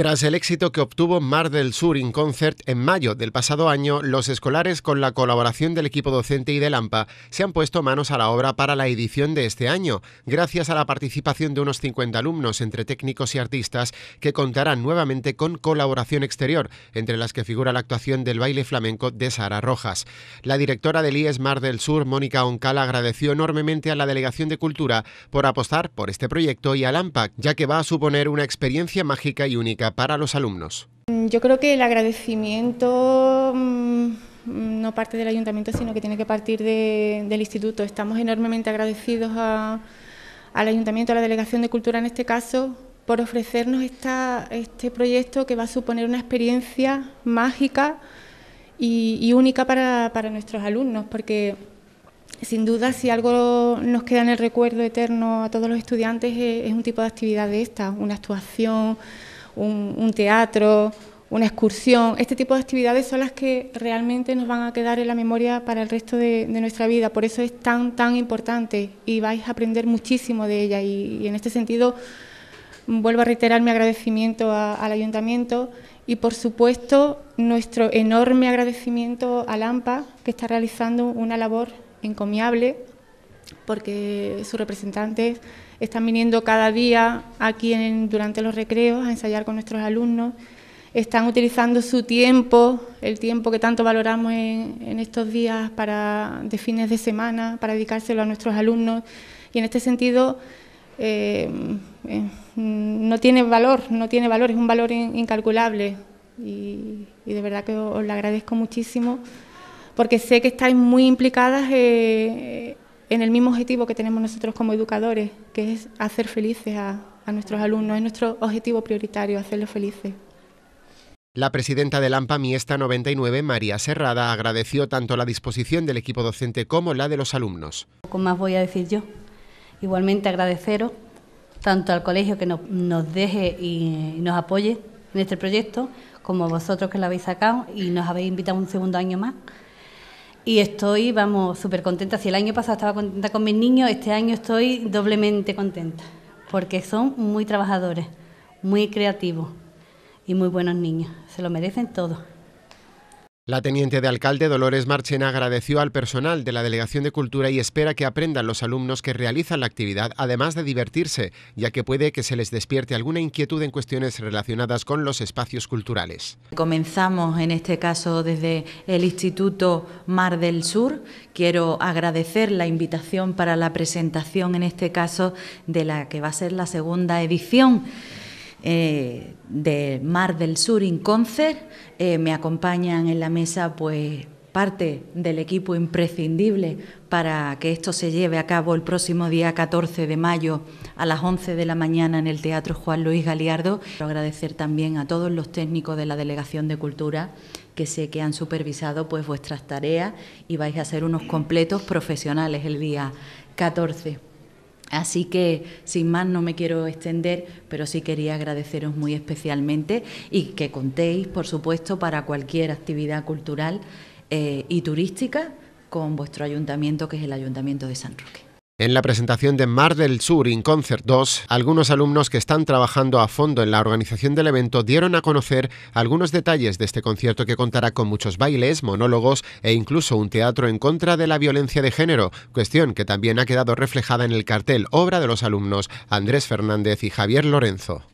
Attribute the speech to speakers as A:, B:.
A: Tras el éxito que obtuvo Mar del Sur in Concert en mayo del pasado año, los escolares, con la colaboración del equipo docente y del AMPA, se han puesto manos a la obra para la edición de este año, gracias a la participación de unos 50 alumnos entre técnicos y artistas que contarán nuevamente con colaboración exterior, entre las que figura la actuación del baile flamenco de Sara Rojas. La directora del IES Mar del Sur, Mónica Oncal agradeció enormemente a la Delegación de Cultura por apostar por este proyecto y al AMPA, ya que va a suponer una experiencia mágica y única para los alumnos.
B: Mm, yo creo que el agradecimiento mm, no parte del ayuntamiento, sino que tiene que partir del instituto. Estamos enormemente agradecidos al ayuntamiento, a la Delegación de Cultura en este caso, por ofrecernos esta, este proyecto que va a suponer una experiencia mágica y, única para, para nuestros alumnos, porque sin duda, si algo nos queda en el recuerdo eterno a todos los estudiantes, es, un tipo de actividad de esta, una actuación, un, teatro, una excursión. Este tipo de actividades son las que realmente nos van a quedar en la memoria para el resto de, nuestra vida. Por eso es tan, tan importante y vais a aprender muchísimo de ella. Y, en este sentido, vuelvo a reiterar mi agradecimiento al ayuntamiento y, por supuesto, nuestro enorme agradecimiento a Lampa que está realizando una labor encomiable porque sus representantes están viniendo cada día aquí en, durante los recreos a ensayar con nuestros alumnos, están utilizando su tiempo, el tiempo que tanto valoramos en, estos días para, de fines de semana, para dedicárselo a nuestros alumnos. Y en este sentido, eh, eh, no tiene valor, no tiene valor, es un valor incalculable. Y, de verdad que os, lo agradezco muchísimo, porque sé que estáis muy implicadas eh, en el mismo objetivo que tenemos nosotros como educadores, que es hacer felices a, nuestros alumnos. Es nuestro objetivo prioritario, hacerlos felices.
A: La presidenta de AMPA Miesta 99, María Serrada, agradeció tanto la disposición del equipo docente como la de los alumnos.
C: Poco más voy a decir yo. Igualmente agradeceros tanto al colegio que nos, nos deje y nos apoye en este proyecto, como vosotros que lo habéis sacado y nos habéis invitado un segundo año más y estoy, vamos, súper contenta. Si el año pasado estaba contenta con mis niños, este año estoy doblemente contenta, porque son muy trabajadores, muy creativos y muy buenos niños. Se lo merecen todo.
A: La teniente de alcalde Dolores Marchena agradeció al personal de la Delegación de Cultura y espera que aprendan los alumnos que realizan la actividad, además de divertirse, ya que puede que se les despierte alguna inquietud en cuestiones relacionadas con los espacios culturales.
D: Comenzamos en este caso desde el Instituto Mar del Sur. Quiero agradecer la invitación para la presentación, en este caso, de la que va a ser la segunda edición eh, de Mar del Sur in concert. Eh, me acompañan en la mesa pues parte del equipo imprescindible para que esto se lleve a cabo el próximo día 14 de mayo a las 11 de la mañana en el Teatro Juan Luis Galiardo. Quiero agradecer también a todos los técnicos de la Delegación de Cultura que sé que han supervisado pues vuestras tareas y vais a ser unos completos profesionales el día 14. Así que, sin más, no me quiero extender, pero sí quería agradeceros muy especialmente y que contéis, por supuesto, para cualquier actividad cultural eh, y turística con vuestro ayuntamiento, que es el Ayuntamiento de San Roque.
A: En la presentación de Mar del Sur in Concert 2, algunos alumnos que están trabajando a fondo en la organización del evento dieron a conocer algunos detalles de este concierto que contará con muchos bailes, monólogos e incluso un teatro en contra de la violencia de género, cuestión que también ha quedado reflejada en el cartel obra de los alumnos Andrés Fernández y Javier Lorenzo.